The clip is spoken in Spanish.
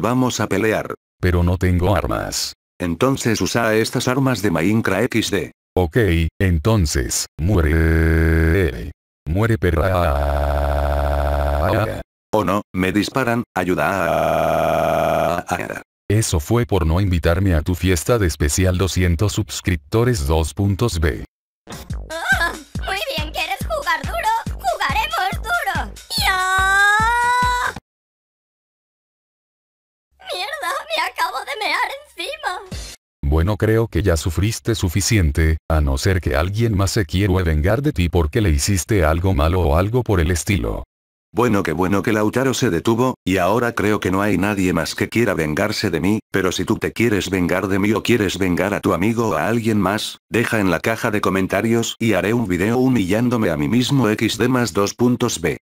Vamos a pelear. Pero no tengo armas. Entonces usa estas armas de Maincra XD. Ok, entonces, muere. Muere perra. Oh no, me disparan, ayuda. Eso fue por no invitarme a tu fiesta de especial 200 suscriptores 2.b. acabo de mear encima. Bueno creo que ya sufriste suficiente, a no ser que alguien más se quiera vengar de ti porque le hiciste algo malo o algo por el estilo. Bueno que bueno que Lautaro se detuvo, y ahora creo que no hay nadie más que quiera vengarse de mí, pero si tú te quieres vengar de mí o quieres vengar a tu amigo o a alguien más, deja en la caja de comentarios y haré un video humillándome a mí mismo xd más 2 puntos b.